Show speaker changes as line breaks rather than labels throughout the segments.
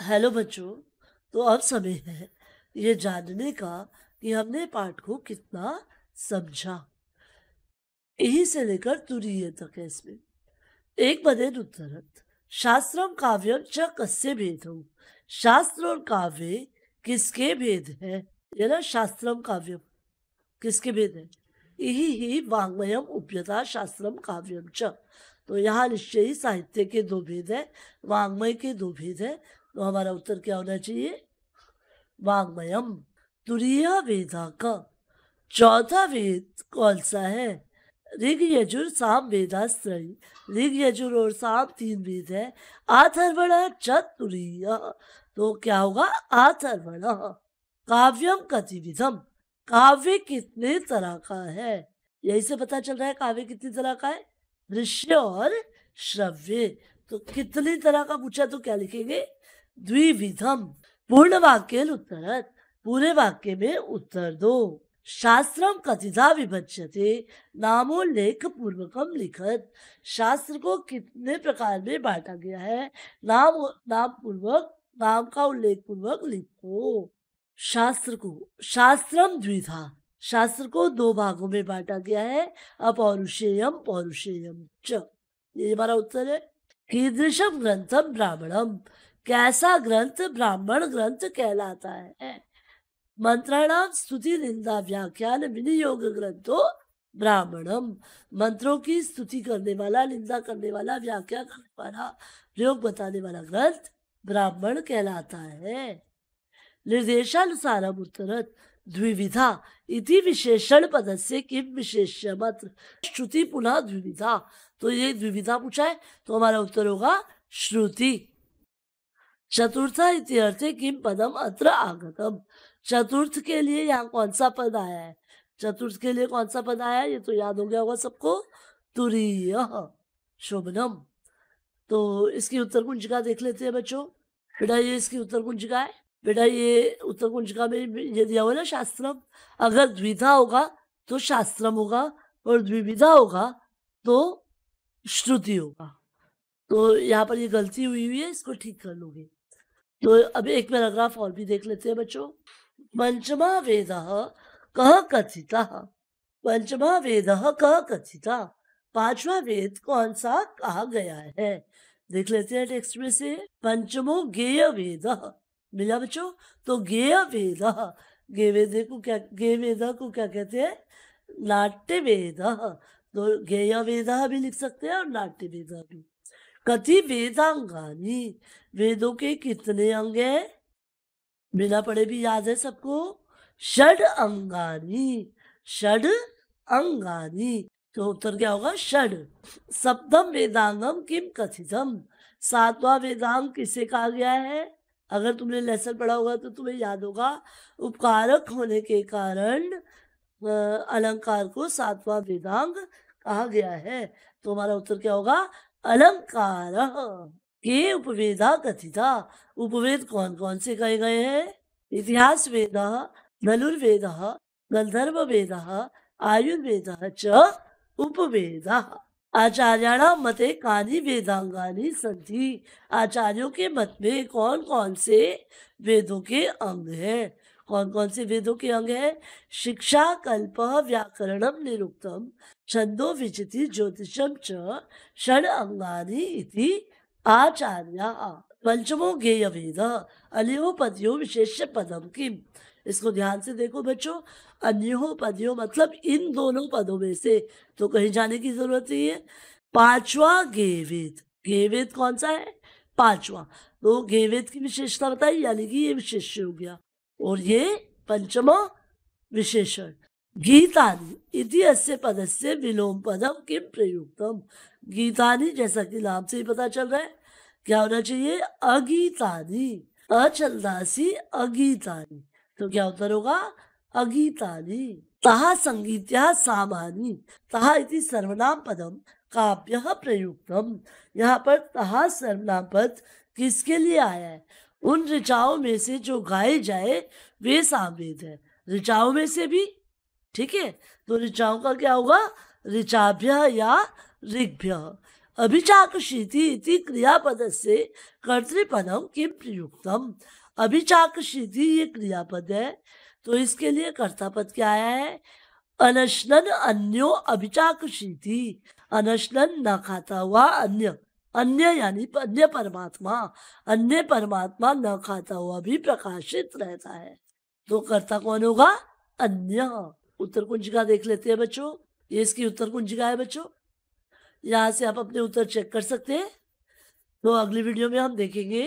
hello बच्चों तो अब समय है ये जानने का कि हमने पाठ को कितना समझा यही से लेकर तुरीय तक है इसमें एक बने उत्तरत शास्त्रम काव्यम च कस्य भेद हो शास्त्र और काव्य किसके भेद है ये ना शास्त्रम काव्यम किसके भेद है यही ही वांग्मयम उपयता शास्त्रम काव्यम च तो यहाँ निश्चय ही साहित्य के दो भेद है वांग्मय के दो भेद है तो हमारा उत्तर क्या होना चाहिए वाग्मयम तुरीय वेदा का चौथा वेद कौन सा है ऋग यजुर साम वेदास्त्री ऋग यजुर और साम तीन वेद है आथर्वण चतुरीय तो क्या होगा आथर्वण काव्यम कतिविधम काव्य कितने तरह का है यही से पता चल रहा है काव्य कितनी तरह का है दृश्य और श्रव्य तो कितनी तरह का पूछा तो क्या लिखेंगे द्विविधम पूर्ण वाक्य उत्तर पूरे वाक्य में उत्तर दो शास्त्र कथिता विभज्यते नामोल्लेख पूर्वक लिखत शास्त्र को कितने प्रकार में बांटा गया है नाम नाम पूर्वक नाम का उल्लेख पूर्वक लिखो शास्त्र को शास्त्रम द्विधा शास्त्र को दो भागों में बांटा गया है अपौरुषेयम पौरुषेयम च ये हमारा उत्तर है कीदृशम ग्रंथम ब्राह्मणम कैसा ग्रंथ ब्राह्मण ग्रंथ कहलाता है मंत्राणाम स्तुति निंदा व्याख्यान विनियोग ग्रंथो ब्राह्मणम मंत्रों की स्तुति करने वाला निंदा करने वाला व्याख्या करने वाला प्रयोग बताने वाला ग्रंथ ब्राह्मण कहलाता है निर्देशानुसार उत्तरत द्विविधा इति विशेषण पद से किम विशेष मत श्रुति पुनः द्विविधा तो ये द्विविधा पूछा है तो हमारा उत्तर होगा श्रुति चतुर्था इतिहर्थे किम पदम अत्र आगतम चतुर्थ के लिए यहाँ कौन सा पद आया है चतुर्थ के लिए कौन सा पद आया है ये तो याद हो गया होगा सबको तुरीय शोभनम तो इसकी उत्तर कुंजिका देख लेते हैं बच्चों बेटा ये इसकी उत्तर कुंजिका है बेटा ये उत्तर कुंजिका में ये दिया हुआ ना शास्त्रम अगर द्विधा होगा तो शास्त्रम होगा और द्विविधा होगा तो श्रुति होगा तो यहाँ पर ये गलती हुई हुई है इसको ठीक कर लोगे तो अभी एक पैराग्राफ और भी देख लेते हैं बच्चों पंचमा वेद कह कथिता पंचमा वेद कह कथिता पांचवा वेद कौन सा कहा गया है देख लेते हैं टेक्स्ट में से पंचमो गेय वेद मिला बच्चों तो गेय वेद गे वेद को क्या गे वेद को क्या कहते हैं नाट्य वेद तो गेय वेद भी लिख सकते हैं और नाट्य वेद भी कथि वेदांगानी वेदों के कितने अंग है बिना पढ़े भी याद है सबको षड अंगानी षड अंगानी तो उत्तर क्या होगा षड सप्तम वेदांगम किम कथितम सातवां वेदांग किसे कहा गया है अगर तुमने लेसन पढ़ा होगा तो तुम्हें याद होगा उपकारक होने के कारण अलंकार को सातवां वेदांग कहा गया है तो हमारा उत्तर क्या होगा अलंकार के उपवेदा कथिता उपवेद कौन कौन से कहे गए हैं इतिहास वेद धनुर्वेद गंधर्व वेद आयुर्वेद च उपवेद आचार्याण मते कानी वेदांगानी संधि आचार्यों के मत में कौन कौन से वेदों के अंग हैं कौन कौन से वेदों के अंग है शिक्षा कल्प व्याकरणम निरुक्तम छंदो विचिति ज्योतिषम च अंगानी इति आचार्य पंचमो गेय वेद पदियो विशेष पदम कि इसको ध्यान से देखो बच्चों अन्यो पदियों मतलब इन दोनों पदों में से तो कहीं जाने की जरूरत नहीं है पांचवा गेवेद गेवेद कौन सा है पांचवा तो गेवेद की विशेषता बताई यानी कि ये विशेष हो गया और ये पंचम विशेषण गीता इति अस्य पदस्य विलोम पदम किम प्रयुक्तम गीता जैसा कि नाम से ही पता चल रहा है क्या होना चाहिए अगीता अचलदासी अगीता तो क्या उत्तर होगा अगीता तहा संगीत्या सामानी तहा इति सर्वनाम पदम काव्य प्रयुक्तम यहाँ पर तहा सर्वनाम पद किसके लिए आया है उन ऋचाओं में से जो गाए जाए वे सामवेद है ऋचाओं में से भी ठीक है तो ऋचाओं का क्या होगा ऋचाभ्य या ऋग्भ्य अभिचाकशीति इति क्रियापद से कर्तृपदम किम प्रयुक्तम अभिचाकशीति ये क्रियापद है तो इसके लिए कर्तापद क्या आया है अनशनन अन्यो अभिचाकशीति अनशनन न खाता हुआ अन्य अन्य यानी अन्य परमात्मा अन्य परमात्मा न खाता हुआ भी प्रकाशित रहता है तो कर्ता कौन होगा अन्य उत्तर कुंजिका देख लेते हैं बच्चों ये इसकी उत्तर कुंजिका है बच्चों यहाँ से आप अपने उत्तर चेक कर सकते हैं तो अगली वीडियो में हम देखेंगे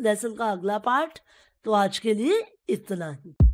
लेसन का अगला पार्ट तो आज के लिए इतना ही